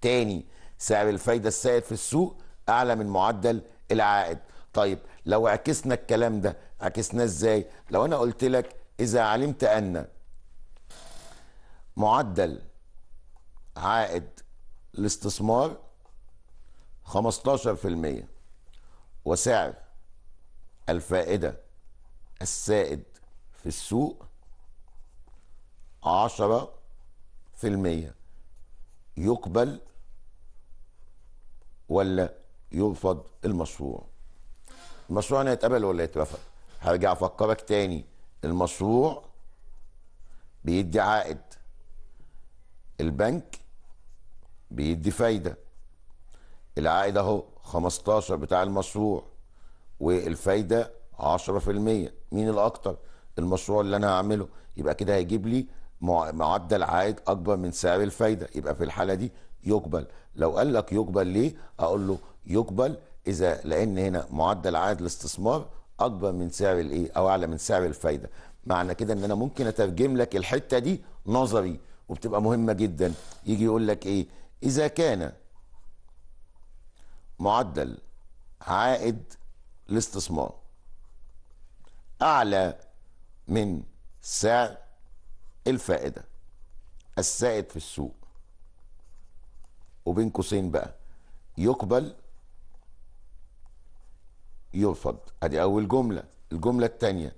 تاني سعر الفايدة السائد في السوق أعلى من معدل العائد طيب لو عكسنا الكلام ده عكسناه ازاي لو أنا قلت لك إذا علمت أن معدل عائد الاستثمار 15% وسعر الفائدة السائد في السوق 10% يقبل ولا يرفض المشروع المشروع انا يتقبل ولا يترفض هرجع افكرك تاني المشروع بيدي عائد البنك بيدي فايده العائد اهو 15 بتاع المشروع والفايده 10% مين الاكتر المشروع اللي انا هعمله يبقى كده هيجيب لي معدل عائد اكبر من سعر الفايده يبقى في الحاله دي يقبل لو قال لك يقبل ليه اقول له يقبل اذا لان هنا معدل عائد الاستثمار اكبر من سعر الايه او اعلى من سعر الفايده معنى كده ان انا ممكن اترجم لك الحته دي نظري وبتبقى مهمه جدا يجي يقول لك ايه اذا كان معدل عائد الاستثمار اعلى من سعر الفائده السائد في السوق وبين قوسين بقى يقبل يرفض ادي اول جمله الجمله الثانيه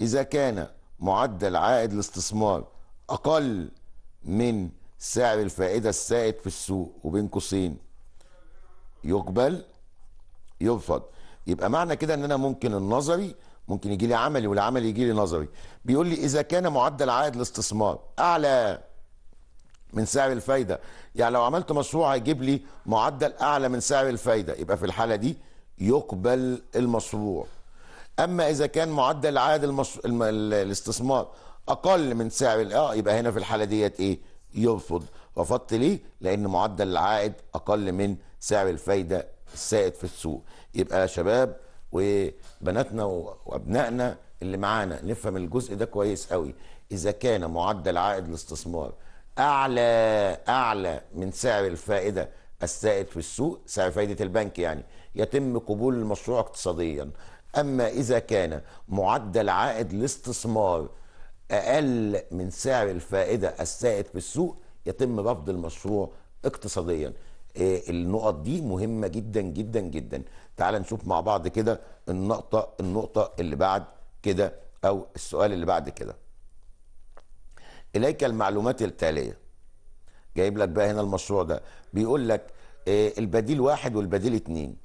اذا كان معدل عائد الاستثمار اقل من سعر الفائده السائد في السوق وبين قوسين يقبل يرفض يبقى معنى كده ان انا ممكن النظري ممكن يجي لي عملي والعملي يجي لي نظري بيقول لي اذا كان معدل عائد الاستثمار اعلى من سعر الفايده يعني لو عملت مشروع هيجيب لي معدل اعلى من سعر الفايده يبقى في الحاله دي يقبل المشروع اما اذا كان معدل عائد المصر... الاستثمار اقل من سعر اه يبقى هنا في الحاله ديت ايه يرفض رفضت ليه لان معدل العائد اقل من سعر الفايده السائد في السوق يبقى يا شباب وبناتنا وابنائنا اللي معانا نفهم الجزء ده كويس قوي اذا كان معدل عائد الاستثمار اعلى اعلى من سعر الفائده السائد في السوق سعر فائده البنك يعني يتم قبول المشروع اقتصاديا اما اذا كان معدل عائد الاستثمار اقل من سعر الفائده السائد في السوق يتم رفض المشروع اقتصاديا آه، النقط دي مهمه جدا جدا جدا تعال نشوف مع بعض كده النقطه النقطه اللي بعد كده او السؤال اللي بعد كده اليك المعلومات التاليه جايب لك بقى هنا المشروع ده بيقول لك آه، البديل واحد والبديل اتنين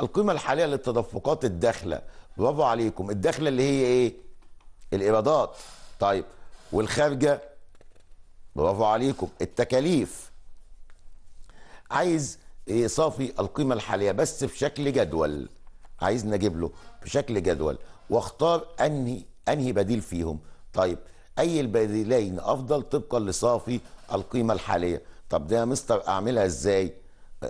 القيمه الحاليه للتدفقات الداخله برافو عليكم الداخله اللي هي ايه الايرادات طيب والخارجه برافو عليكم التكاليف عايز صافي القيمه الحاليه بس بشكل جدول عايز نجيب له بشكل جدول واختار انهي انهي بديل فيهم طيب اي البديلين افضل طبقا لصافي القيمه الحاليه طب ده يا مستر اعملها ازاي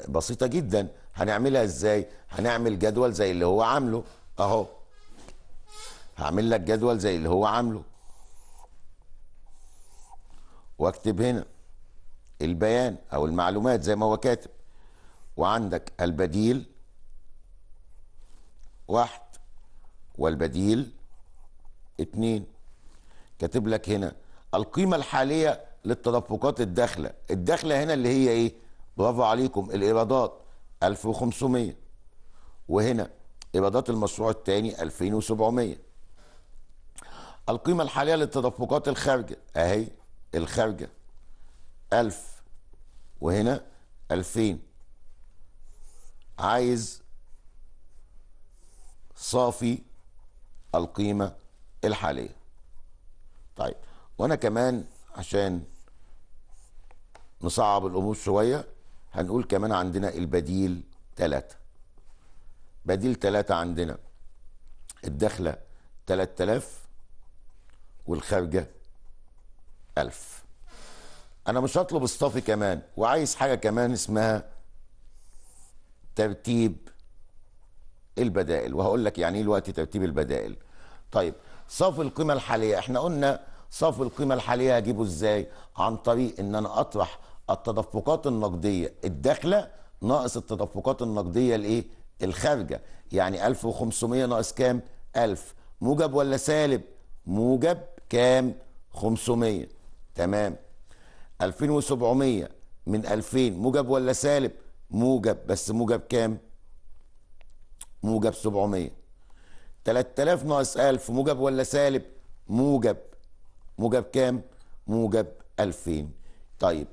بسيطه جدا هنعملها ازاي هنعمل جدول زي اللي هو عامله اهو هعمل لك جدول زي اللي هو عامله واكتب هنا البيان او المعلومات زي ما هو كاتب وعندك البديل واحد والبديل اتنين كاتب لك هنا القيمه الحاليه للتدفقات الداخله الداخله هنا اللي هي ايه برافو عليكم الايرادات 1500 وهنا ايرادات المشروع الثاني 2700 القيمه الحاليه للتدفقات الخارجه اهي الخارجه 1000 وهنا 2000 عايز صافي القيمه الحاليه طيب وانا كمان عشان نصعب الامور شويه هنقول كمان عندنا البديل ثلاثة بديل ثلاثة عندنا الدخلة 3000 والخارجة 1000 أنا مش هطلب الصافي كمان وعايز حاجة كمان اسمها ترتيب البدائل وهقول لك يعني ايه دلوقتي ترتيب البدائل طيب صافي القيمه الحاليه احنا قلنا صافي القيمه الحاليه هجيبه ازاي عن طريق ان انا اطرح التدفقات النقديه الداخله ناقص التدفقات النقديه الايه الخارجه يعني 1500 ناقص كام 1000 موجب ولا سالب موجب كام 500 تمام 2700 من 2000 موجب ولا سالب موجب بس موجب كام موجب 700 3000 ناقص 1000 موجب ولا سالب موجب موجب كام موجب 2000 طيب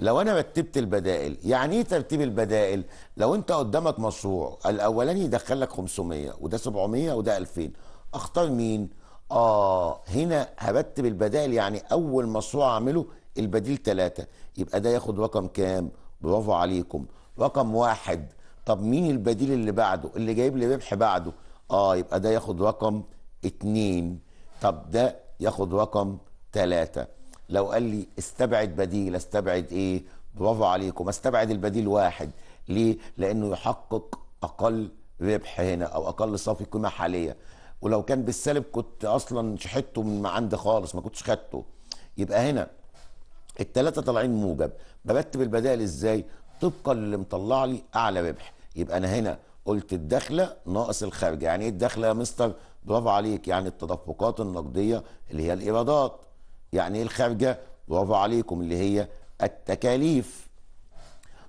لو انا رتبت البدائل يعني ايه ترتيب البدائل لو انت قدامك مشروع الاولاني يدخل لك 500 وده 700 وده 2000 اختار مين اه هنا هرتب البدائل يعني اول مشروع اعمله البديل 3 يبقى ده ياخد رقم كام برافو عليكم رقم واحد طب مين البديل اللي بعده اللي جايب لي ربح بعده اه يبقى ده ياخد رقم اتنين طب ده ياخد رقم تلاتة لو قال لي استبعد بديل استبعد ايه برافو عليكم استبعد البديل واحد ليه لانه يحقق اقل ربح هنا او اقل صافي قيمه حاليه ولو كان بالسالب كنت اصلا شحته من عندي خالص ما كنتش خدته يبقى هنا التلاتة طالعين موجب برتب البدائل ازاي طبقا اللي مطلع لي اعلى ربح يبقى انا هنا قلت الدخله ناقص الخارجه يعني ايه الدخله يا مستر برافو عليك يعني التدفقات النقديه اللي هي الايرادات يعني ايه الخارجه برافو عليكم اللي هي التكاليف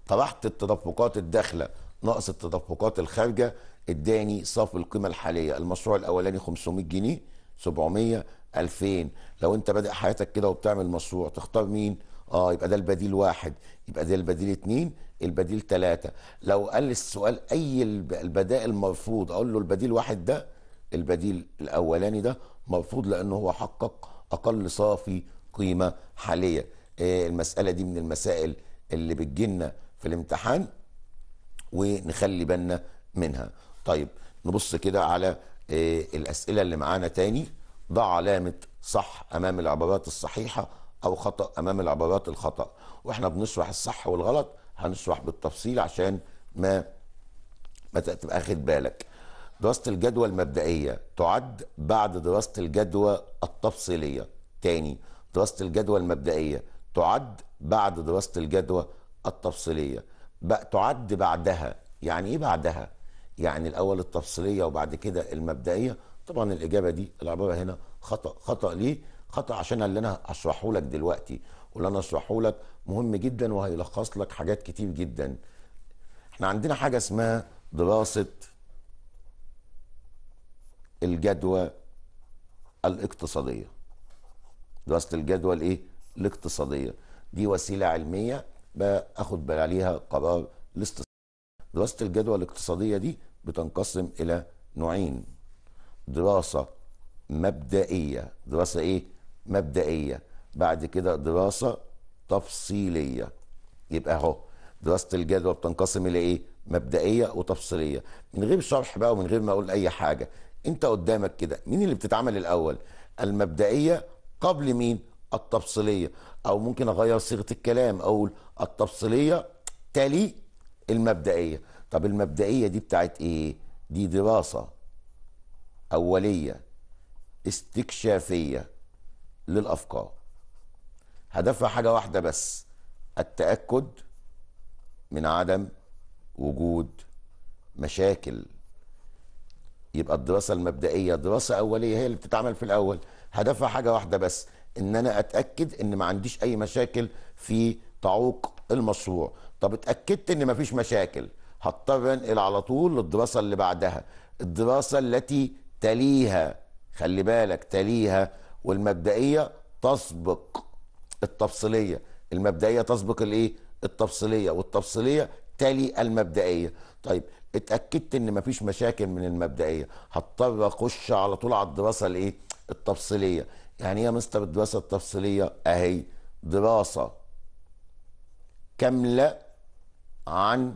طرحت التدفقات الداخله ناقص التدفقات الخارجه اداني صافي القيمه الحاليه المشروع الاولاني 500 جنيه 700 2000 لو انت بادئ حياتك كده وبتعمل مشروع تختار مين اه يبقى ده البديل واحد يبقى ده البديل اتنين البديل ثلاثة لو قال السؤال أي البدائل مرفوض أقول له البديل واحد ده البديل الأولاني ده مرفوض لأنه هو حقق أقل صافي قيمة حالية آه، المسألة دي من المسائل اللي بتجينا في الامتحان ونخلي بالنا منها طيب نبص كده على آه، الأسئلة اللي معانا تاني ضع علامة صح أمام العبارات الصحيحة أو خطأ أمام العبارات الخطأ وإحنا بنشرح الصح والغلط هنشرح بالتفصيل عشان ما ما تبقى اخد بالك دراسة الجدوى المبدئية تعد بعد دراسة الجدوى التفصيلية تاني دراسة الجدوى المبدئية تعد بعد دراسة الجدوى التفصيلية بقى تعد بعدها يعني ايه بعدها يعني الاول التفصيلية وبعد كده المبدئية طبعا الاجابة دي العبارة هنا خطأ خطأ ليه خطأ عشان اللي انا هشرحه لك دلوقتي واللي انا اشرحه لك مهم جدا وهيلخص لك حاجات كتير جدا احنا عندنا حاجه اسمها دراسه الجدوى الاقتصاديه دراسه الجدوى الايه الاقتصاديه دي وسيله علميه باخد بال عليها قرار الاستثمار دراسه الجدوى الاقتصاديه دي بتنقسم الى نوعين دراسه مبدئيه دراسه ايه مبدئيه بعد كده دراسه تفصيليه يبقى اهو دراسه الجدوى بتنقسم الى ايه مبدئيه وتفصيليه من غير شرح بقى ومن غير ما اقول اي حاجه انت قدامك كده مين اللي بتتعمل الاول المبدئيه قبل مين التفصيليه او ممكن اغير صيغه الكلام اقول التفصيليه تلي المبدئيه طب المبدئيه دي بتاعت ايه دي دراسه اوليه استكشافيه للافكار هدفها حاجة واحدة بس التأكد من عدم وجود مشاكل يبقى الدراسة المبدئية دراسة أولية هي اللي بتتعمل في الأول هدفها حاجة واحدة بس إن أنا أتأكد إن ما عنديش أي مشاكل في تعوق المشروع طب اتأكدت إن ما فيش مشاكل هضطر انقل على طول للدراسة اللي بعدها الدراسة التي تليها خلي بالك تليها والمبدئية تسبق التفصيليه المبدئيه تسبق الايه التفصيليه والتفصيليه تلي المبدئيه طيب اتاكدت ان مفيش مشاكل من المبدئيه هضطر اخش على طول على الدراسه الايه التفصيليه يعني ايه يا مستر الدراسه التفصيليه اهي دراسه كامله عن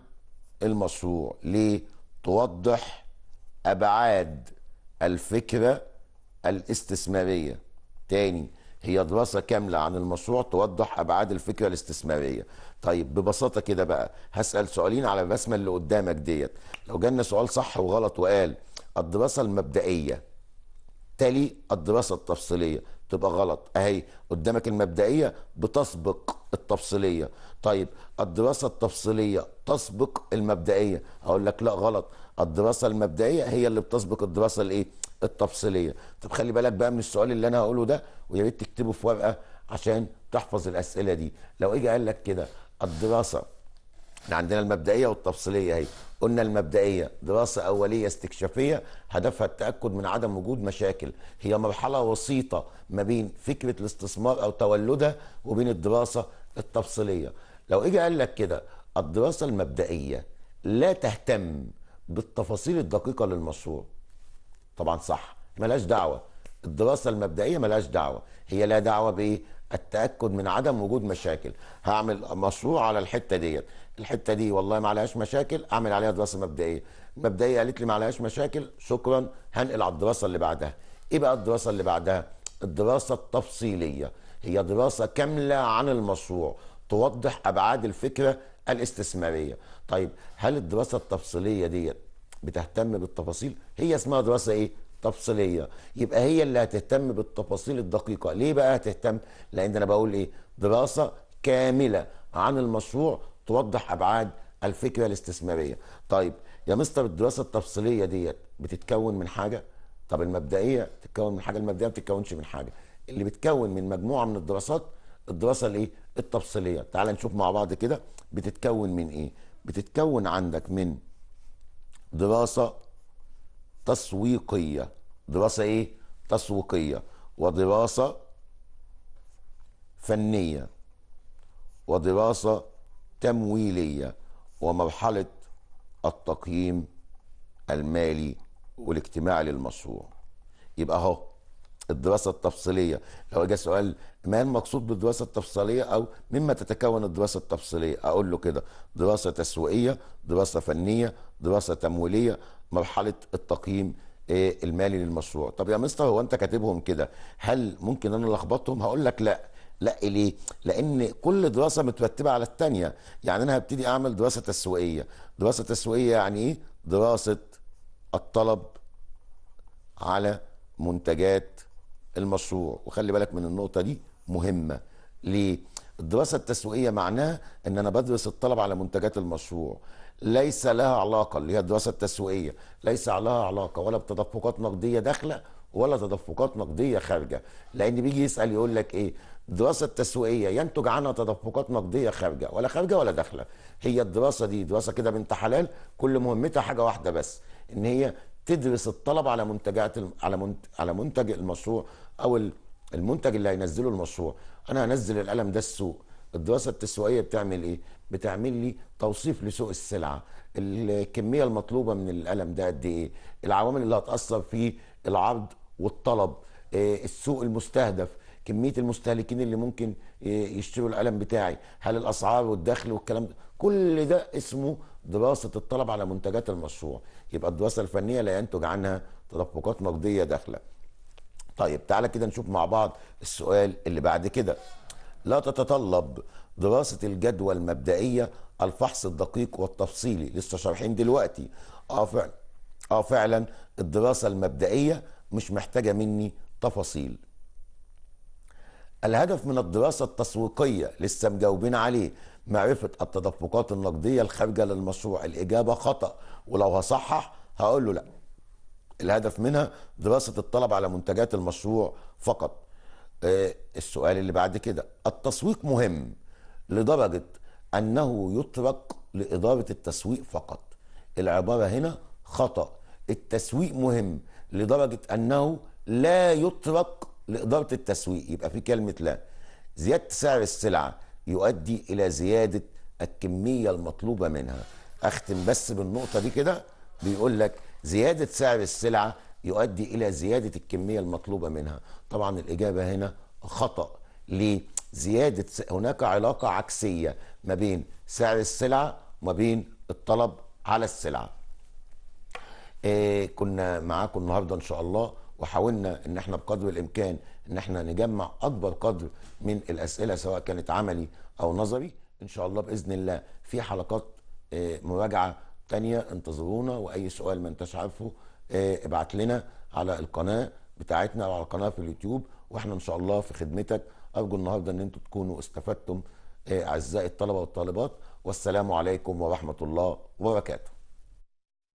المشروع ليه توضح ابعاد الفكره الاستثماريه تاني هي دراسة كاملة عن المشروع توضح أبعاد الفكرة الاستثمارية طيب ببساطة كده بقى هسأل سؤالين على الرسمة اللي قدامك ديت لو جالنا سؤال صح وغلط وقال الدراسة المبدئية تلي الدراسة التفصيلية تبقى غلط أهي قدامك المبدئية بتسبق التفصيلية طيب الدراسة التفصيلية تسبق المبدئية هقول لك لا غلط الدراسه المبدئيه هي اللي بتسبق الدراسه الايه التفصيليه طب خلي بالك بقى من السؤال اللي انا هقوله ده ويا ريت تكتبه في ورقه عشان تحفظ الاسئله دي لو اجي قال لك كده الدراسه احنا عندنا المبدئيه والتفصيليه اهي قلنا المبدئيه دراسه اوليه استكشافيه هدفها التاكد من عدم وجود مشاكل هي مرحله وسيطه ما بين فكره الاستثمار او تولدها وبين الدراسه التفصيليه لو اجي قال لك كده الدراسه المبدئيه لا تهتم بالتفاصيل الدقيقه للمشروع طبعا صح ملاش دعوه الدراسه المبدئيه ملاش دعوه هي لا دعوه بايه التاكد من عدم وجود مشاكل هعمل مشروع على الحته ديت الحته دي والله ما عليهاش مشاكل اعمل عليها دراسه مبدئيه مبدئيه قالت لي ما عليهاش مشاكل شكرا هنقل على الدراسه اللي بعدها ايه بقى الدراسه اللي بعدها الدراسه التفصيليه هي دراسه كامله عن المشروع توضح ابعاد الفكره الاستثماريه طيب هل الدراسه التفصيليه ديت بتهتم بالتفاصيل هي اسمها دراسه ايه تفصيليه يبقى هي اللي هتهتم بالتفاصيل الدقيقه ليه بقى هتهتم لان انا بقول ايه دراسه كامله عن المشروع توضح ابعاد الفكره الاستثماريه طيب يا مستر الدراسه التفصيليه ديت بتتكون من حاجه طب المبدئيه تتكون من حاجه المبدئيه ما بتتكونش من حاجه اللي بتكون من مجموعه من الدراسات الدراسه الايه التفصيليه تعال نشوف مع بعض كده بتتكون من ايه بتتكون عندك من دراسه تسويقيه دراسه ايه تسويقيه ودراسه فنيه ودراسه تمويليه ومرحله التقييم المالي والاجتماعي للمشروع يبقى اهو الدراسه التفصيليه لو جه سؤال ما المقصود بالدراسه التفصيليه او مما تتكون الدراسه التفصيليه اقول له كده دراسه تسويقيه دراسه فنيه دراسه تمويليه مرحله التقييم آه، المالي للمشروع طب يا مستر هو انت كاتبهم كده هل ممكن انا لخبطهم هقول لك لا لا ليه؟ لأن كل دراسة مترتبة على الثانية، يعني أنا هبتدي أعمل دراسة تسويقية، دراسة تسويقية يعني إيه؟ دراسة الطلب على منتجات المشروع وخلي بالك من النقطه دي مهمه ليه الدراسه التسويقيه معناها ان انا بدرس الطلب على منتجات المشروع ليس لها علاقه اللي هي الدراسه التسويقيه ليس لها علاقه ولا بتدفقات نقديه داخله ولا تدفقات نقديه خارجه لان بيجي يسال يقول لك ايه الدراسه التسويقيه ينتج عنها تدفقات نقديه خارجه ولا خارجه ولا داخله هي الدراسه دي دراسه كده بنت حلال كل مهمتها حاجه واحده بس ان هي تدرس الطلب على منتجات على منتج المشروع او المنتج اللي هينزله المشروع انا هنزل القلم ده السوق الدراسه التسويقيه بتعمل ايه بتعمل لي توصيف لسوق السلعه الكميه المطلوبه من القلم ده قد ايه العوامل اللي هتاثر في العرض والطلب آه، السوق المستهدف كميه المستهلكين اللي ممكن يشتروا القلم بتاعي هل الاسعار والدخل والكلام ده كل ده اسمه دراسه الطلب على منتجات المشروع يبقى الدراسه الفنيه لا ينتج عنها تدفقات نقديه داخله طيب تعالى كده نشوف مع بعض السؤال اللي بعد كده لا تتطلب دراسة الجدوى المبدئية الفحص الدقيق والتفصيلي لسه شارحين دلوقتي اه فعلا اه فعلا الدراسة المبدئية مش محتاجة مني تفاصيل الهدف من الدراسة التسويقية لسه مجاوبين عليه معرفة التدفقات النقدية الخارجة للمشروع الإجابة خطأ ولو هصحح هقول له لا الهدف منها دراسة الطلب على منتجات المشروع فقط آه، السؤال اللي بعد كده التسويق مهم لدرجة أنه يترك لإدارة التسويق فقط العبارة هنا خطأ التسويق مهم لدرجة أنه لا يترك لإدارة التسويق يبقى في كلمة لا زيادة سعر السلعة يؤدي إلى زيادة الكمية المطلوبة منها أختم بس بالنقطة دي كده بيقول لك زيادة سعر السلعة يؤدي إلى زيادة الكمية المطلوبة منها طبعا الإجابة هنا خطأ ليه؟ زيادة هناك علاقة عكسية ما بين سعر السلعة وما بين الطلب على السلعة إيه كنا معاكم النهاردة إن شاء الله وحاولنا ان احنا بقدر الامكان ان احنا نجمع اكبر قدر من الاسئله سواء كانت عملي او نظري ان شاء الله باذن الله في حلقات آه، مراجعه تانية انتظرونا واي سؤال ما انتش عارفه آه، ابعت لنا على القناه بتاعتنا او على القناه في اليوتيوب واحنا ان شاء الله في خدمتك ارجو النهارده ان انتم تكونوا استفدتم آه، اعزائي الطلبه والطالبات والسلام عليكم ورحمه الله وبركاته